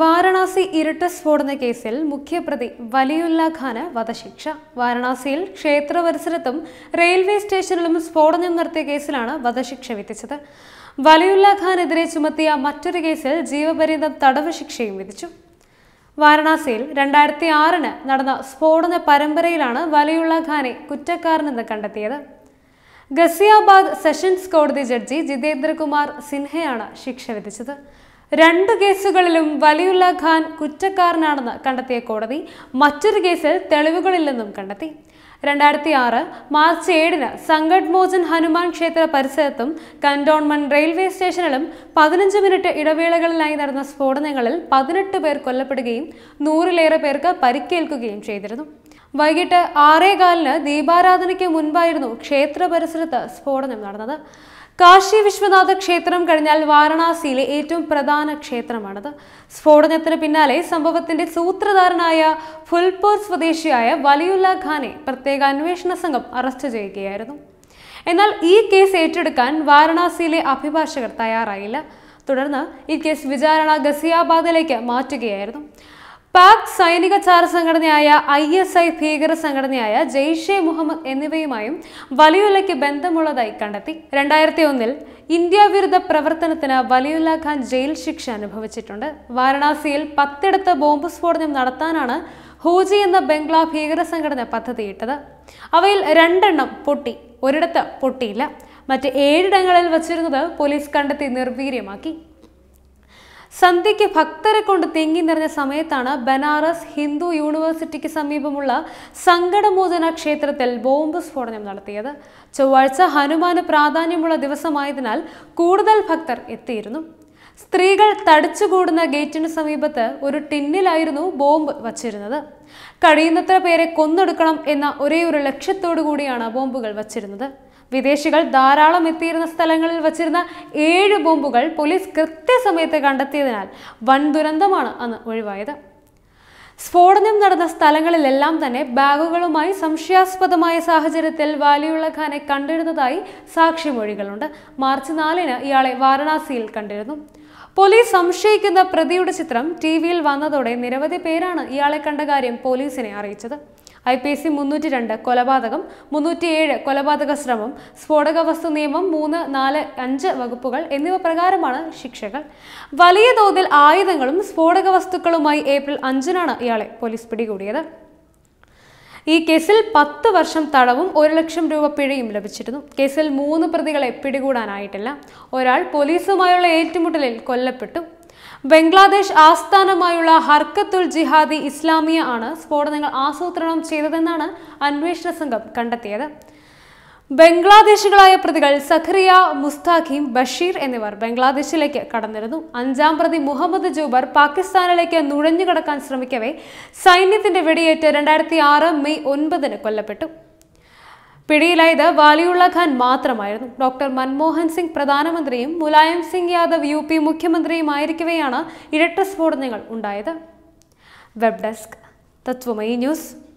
വാരണാസി ഇരട്ട സ്ഫോടന കേസിൽ മുഖ്യപ്രതി വലിയുല്ല ഖാന് വധശിക്ഷ വാരണാസിയിൽ ക്ഷേത്ര പരിസരത്തും റെയിൽവേ സ്റ്റേഷനിലും സ്ഫോടനം നടത്തിയ കേസിലാണ് വധശിക്ഷ വിധിച്ചത് വലിയുല്ല ഖാനെതിരെ ചുമത്തിയ മറ്റൊരു കേസിൽ ജീവപര്യന്തം തടവ് ശിക്ഷയും വിധിച്ചു വാരണാസിയിൽ രണ്ടായിരത്തി ആറിന് നടന്ന സ്ഫോടന പരമ്പരയിലാണ് വലിയുള്ള ഖാനെ കുറ്റക്കാരനെന്ന് കണ്ടെത്തിയത് ഗസിയാബാദ് സെഷൻസ് കോടതി ജഡ്ജി ജിതേന്ദ്രകുമാർ സിൻഹയാണ് ശിക്ഷ വിധിച്ചത് രണ്ട് കേസുകളിലും വലിയുള്ള ഖാൻ കുറ്റക്കാരനാണെന്ന് കണ്ടെത്തിയ കോടതി മറ്റൊരു കേസിൽ തെളിവുകളില്ലെന്നും കണ്ടെത്തി രണ്ടായിരത്തി ആറ് മാർച്ച് ഏഴിന് സംഗഡ് മോചൻ ഹനുമാൻ ക്ഷേത്ര പരിസരത്തും കന്റോൺമെന്റ് റെയിൽവേ സ്റ്റേഷനിലും പതിനഞ്ച് മിനിറ്റ് ഇടവേളകളിലായി നടന്ന സ്ഫോടനങ്ങളിൽ പതിനെട്ട് പേർ കൊല്ലപ്പെടുകയും നൂറിലേറെ പേർക്ക് പരിക്കേൽക്കുകയും ചെയ്തിരുന്നു വൈകിട്ട് ആറേകാലിന് ദീപാരാധനയ്ക്ക് മുൻപായിരുന്നു ക്ഷേത്ര പരിസരത്ത് സ്ഫോടനം നടന്നത് കാശി വിശ്വനാഥ ക്ഷേത്രം കഴിഞ്ഞാൽ വാരണാസിയിലെ ഏറ്റവും പ്രധാന ക്ഷേത്രമാണത് സ്ഫോടനത്തിന് പിന്നാലെ സംഭവത്തിന്റെ സൂത്രധാരനായ ഫുൽപൂർ സ്വദേശിയായ വലിയുല്ല ഖാനെ പ്രത്യേക അന്വേഷണ സംഘം അറസ്റ്റ് ചെയ്യുകയായിരുന്നു എന്നാൽ ഈ കേസ് ഏറ്റെടുക്കാൻ വാരണാസിയിലെ അഭിഭാഷകർ തയ്യാറായില്ല തുടർന്ന് ഈ കേസ് വിചാരണ ഗസിയാബാദിലേക്ക് മാറ്റുകയായിരുന്നു പാക് സൈനിക ചാർ സംഘടനയായ ഐ എസ് ഐ ഭീകര സംഘടനയായ ജെയ്ഷെ മുഹമ്മദ് എന്നിവയുമായും വലിയുലയ്ക്ക് ബന്ധമുള്ളതായി കണ്ടെത്തി രണ്ടായിരത്തി ഒന്നിൽ ഇന്ത്യ വിരുദ്ധ പ്രവർത്തനത്തിന് വലിയുല ഖാൻ ജയിൽ ശിക്ഷ അനുഭവിച്ചിട്ടുണ്ട് വാരണാസിയിൽ പത്തിടത്ത് ബോംബ് സ്ഫോടനം നടത്താനാണ് ഹൂജി എന്ന ബംഗ്ലാ ഭീകര സംഘടന പദ്ധതിയിട്ടത് അവയിൽ രണ്ടെണ്ണം പൊട്ടി ഒരിടത്ത് പൊട്ടിയില്ല മറ്റ് ഏഴിടങ്ങളിൽ വച്ചിരുന്നത് പോലീസ് കണ്ടെത്തി നിർവീര്യമാക്കി സന്ധ്യയ്ക്ക് ഭക്തരെ കൊണ്ട് തിങ്ങി നിറഞ്ഞ സമയത്താണ് ബനാറസ് ഹിന്ദു യൂണിവേഴ്സിറ്റിക്ക് സമീപമുള്ള സങ്കടമോചന ക്ഷേത്രത്തിൽ ബോംബ് സ്ഫോടനം നടത്തിയത് ചൊവ്വാഴ്ച ഹനുമാന് പ്രാധാന്യമുള്ള ദിവസമായതിനാൽ കൂടുതൽ ഭക്തർ എത്തിയിരുന്നു സ്ത്രീകൾ തടിച്ചുകൂടുന്ന ഗേറ്റിന് സമീപത്ത് ഒരു ടിന്നിലായിരുന്നു ബോംബ് വച്ചിരുന്നത് കഴിയുന്നത്ര പേരെ കൊന്നെടുക്കണം എന്ന ഒരേ ഒരു ലക്ഷ്യത്തോടു കൂടിയാണ് ബോംബുകൾ വച്ചിരുന്നത് വിദേശികൾ ധാരാളം എത്തിയിരുന്ന സ്ഥലങ്ങളിൽ വച്ചിരുന്ന ഏഴ് ബോംബുകൾ പോലീസ് കൃത്യസമയത്ത് കണ്ടെത്തിയതിനാൽ വൻ ദുരന്തമാണ് അന്ന് ഒഴിവായത് സ്ഫോടനം നടന്ന സ്ഥലങ്ങളിലെല്ലാം തന്നെ ബാഗുകളുമായി സംശയാസ്പദമായ സാഹചര്യത്തിൽ വാലിയുള്ള ഖാനെ കണ്ടിരുന്നതായി സാക്ഷിമൊഴികളുണ്ട് മാർച്ച് നാലിന് ഇയാളെ വാരണാസിയിൽ കണ്ടിരുന്നു പോലീസ് സംശയിക്കുന്ന പ്രതിയുടെ ചിത്രം ടി വിയിൽ വന്നതോടെ നിരവധി പേരാണ് ഇയാളെ കണ്ട കാര്യം പോലീസിനെ അറിയിച്ചത് ഐ പി സി മുന്നൂറ്റി രണ്ട് കൊലപാതകം മുന്നൂറ്റിയേഴ് കൊലപാതക ശ്രമം സ്ഫോടക വസ്തു നിയമം മൂന്ന് നാല് അഞ്ച് വകുപ്പുകൾ എന്നിവ പ്രകാരമാണ് ശിക്ഷകൾ വലിയ തോതിൽ ആയുധങ്ങളും സ്ഫോടക വസ്തുക്കളുമായി ഏപ്രിൽ അഞ്ചിനാണ് ഇയാളെ പോലീസ് പിടികൂടിയത് ഈ കേസിൽ പത്ത് വർഷം തടവും ഒരു ലക്ഷം രൂപ പിഴയും ലഭിച്ചിരുന്നു കേസിൽ മൂന്ന് പ്രതികളെ പിടികൂടാനായിട്ടില്ല ഒരാൾ പോലീസുമായുള്ള ഏറ്റുമുട്ടലിൽ കൊല്ലപ്പെട്ടു ബംഗ്ലാദേശ് ആസ്ഥാനമായുള്ള ഹർക്കത്തുൽ ജിഹാദി ഇസ്ലാമിയ ആണ് സ്ഫോടനങ്ങൾ ആസൂത്രണം ചെയ്തതെന്നാണ് അന്വേഷണ സംഘം കണ്ടെത്തിയത് ബംഗ്ലാദേശികളായ പ്രതികൾ സഖറിയ മുസ്താഖിം ബഷീർ എന്നിവർ ബംഗ്ലാദേശിലേക്ക് കടന്നിരുന്നു അഞ്ചാം പ്രതി മുഹമ്മദ് ജൂബർ പാകിസ്ഥാനിലേക്ക് നുഴഞ്ഞുകടക്കാൻ ശ്രമിക്കവേ സൈന്യത്തിന്റെ വെടിയേറ്റ് രണ്ടായിരത്തി ആറ് മെയ് ഒൻപതിന് കൊല്ലപ്പെട്ടു പിടിയിലായത് വാലിയുള്ള ഖാൻ മാത്രമായിരുന്നു ഡോക്ടർ മൻമോഹൻ സിംഗ് പ്രധാനമന്ത്രിയും മുലായം സിംഗ് യാദവ് യു പി മുഖ്യമന്ത്രിയുമായിരിക്കവെയാണ് ഇരട്ട സ്ഫോടനങ്ങൾ ഉണ്ടായത് വെബ് ഡെസ്ക് തത്വമയി ന്യൂസ്